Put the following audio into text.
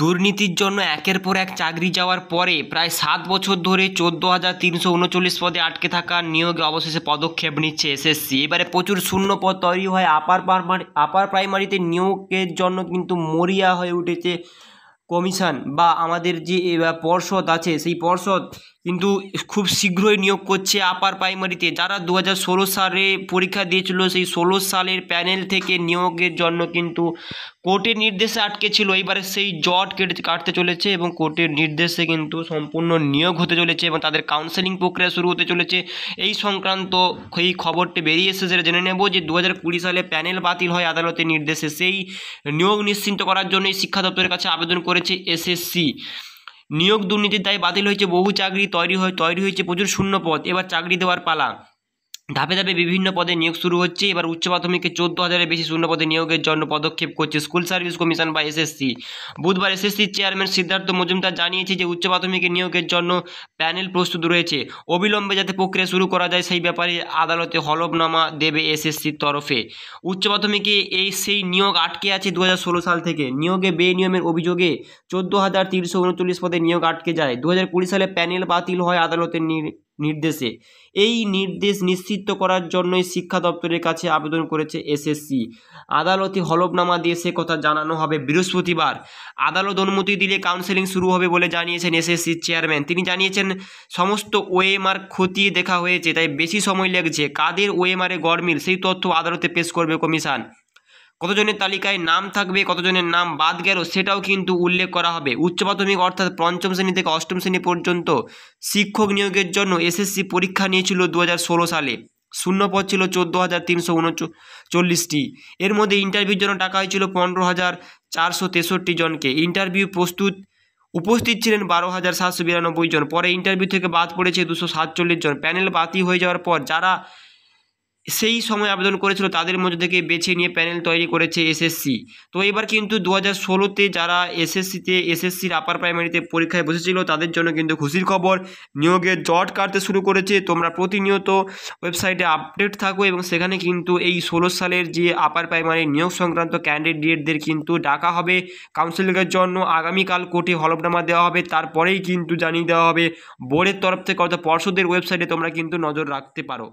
দুর্নীতির জন্য একের পর এক চাকরি যাওয়ার পরে প্রায় সাত বছর ধরে চোদ্দ হাজার তিনশো উনচল্লিশ পদে আটকে থাকা নিয়োগে অবশেষে পদক্ষেপ নিচ্ছে এসএসসি এবারে প্রচুর শূন্য পদ তৈরি হয় আপার প্রাইমারি আপার প্রাইমারিতে নিয়োগের জন্য কিন্তু মরিয়া হয়ে উঠেছে কমিশন বা আমাদের যে পর্ষদ আছে সেই পর্ষদ কিন্তু খুব শীঘ্রই নিয়োগ করছে আপার প্রাইমারিতে যারা দু সালে পরীক্ষা দিয়েছিল সেই ষোলো সালের প্যানেল থেকে নিয়োগের জন্য কিন্তু কোর্টের নির্দেশে আটকে ছিল এইবারে সেই জট কেটে কাটতে চলেছে এবং কোর্টের নির্দেশে কিন্তু সম্পূর্ণ নিয়োগ হতে চলেছে এবং তাদের কাউন্সেলিং প্রক্রিয়া শুরু হতে চলেছে এই সংক্রান্ত এই খবরটি বেরিয়ে এসেছে সেটা জেনে নেব যে দু সালে প্যানেল বাতিল হয় আদালতের নির্দেশে সেই নিয়োগ নিশ্চিন্ত করার জন্যই শিক্ষা দপ্তরের কাছে আবেদন করে করেছে এসএসসি নিয়োগ দুর্নীতির দায় বাতিল হয়েছে বহু চাকরি তৈরি হয় তৈরি হয়েছে প্রচুর শূন্য পথ এবার চাকরি দেওয়ার পালা ধাপে ধাপে বিভিন্ন পদে নিয়োগ শুরু হচ্ছে এবার উচ্চ মাধ্যমিকে চোদ্দ হাজারের বেশি শূন্য পদে নিয়োগের জন্য পদক্ষেপ করছে স্কুল সার্ভিস কমিশন বা এসএসসি বুধবার এসএসসি চেয়ারম্যান সিদ্ধার্থ মজুমদার জানিয়েছে যে উচ্চ মাধ্যমিকে নিয়োগের জন্য প্যানেল প্রস্তুত রয়েছে অবিলম্বে যাতে প্রক্রিয়া শুরু করা যায় সেই ব্যাপারে আদালতে হলফনামা দেবে এসএসসির তরফে উচ্চ মাধ্যমিকে এই সেই নিয়োগ আটকে আছে দু সাল থেকে নিয়োগে বেনিয়মের অভিযোগে চোদ্দ হাজার তিনশো উনচল্লিশ পদে নিয়োগ আটকে যায় দু সালে প্যানেল বাতিল হয় আদালতের নির্দেশে এই নির্দেশ নিশ্চিত করার জন্যই শিক্ষা দপ্তরের কাছে আবেদন করেছে এসএসসি আদালতে হলফনামা দিয়ে সে কথা জানানো হবে বৃহস্পতিবার আদালত অনুমতি দিলে কাউন্সেলিং শুরু হবে বলে জানিয়েছেন এসএসসির চেয়ারম্যান তিনি জানিয়েছেন সমস্ত ওএমআর খতিয়ে দেখা হয়েছে তাই বেশি সময় লেগেছে কাদের ওএমআরে গড়মিল সেই তথ্য আদালতে পেশ করবে কমিশন কতজনের তালিকায় নাম থাকবে কতজনের নাম বাদ গেল সেটাও কিন্তু উল্লেখ করা হবে উচ্চ প্রাথমিক অর্থাৎ পঞ্চম শ্রেণী থেকে অষ্টম শ্রেণী পর্যন্ত শিক্ষক নিয়োগের জন্য এসএসসি পরীক্ষা নিয়েছিল দু সালে শূন্য পদ ছিল চোদ্দো হাজার তিনশো উনচল্লিশটি এর মধ্যে ইন্টারভিউর জন্য টাকা হয়েছিল পনেরো হাজার চারশো তেষট্টি জনকে ইন্টারভিউ প্রস্তুত উপস্থিত ছিলেন বারো হাজার সাতশো বিরানব্বই জন পরে ইন্টারভিউ থেকে বাদ পড়েছে দুশো সাতচল্লিশ জন প্যানেল বাতিল হয়ে যাওয়ার পর যারা সেই সময় আবেদন করেছিল তাদের মধ্যে থেকে বেছে নিয়ে প্যানেল তৈরি করেছে এসএসসি তো এবার কিন্তু দু হাজার ষোলোতে যারা এসএসসিতে এসএসসির আপার প্রাইমারিতে পরীক্ষায় বসেছিল তাদের জন্য কিন্তু খুশির খবর নিয়োগের জট কাটতে শুরু করেছে তোমরা প্রতিনিয়ত ওয়েবসাইটে আপডেট থাকো এবং সেখানে কিন্তু এই ষোলো সালের যে আপার প্রাইমারি নিয়োগ সংক্রান্ত ক্যান্ডিডেটদের কিন্তু ডাকা হবে কাউন্সিলিংয়ের জন্য আগামীকাল কোর্টে হলফনামা দেওয়া হবে তারপরেই কিন্তু জানিয়ে দেওয়া হবে বোর্ডের তরফ থেকে অর্থাৎ পর্ষদের ওয়েবসাইটে তোমরা কিন্তু নজর রাখতে পারো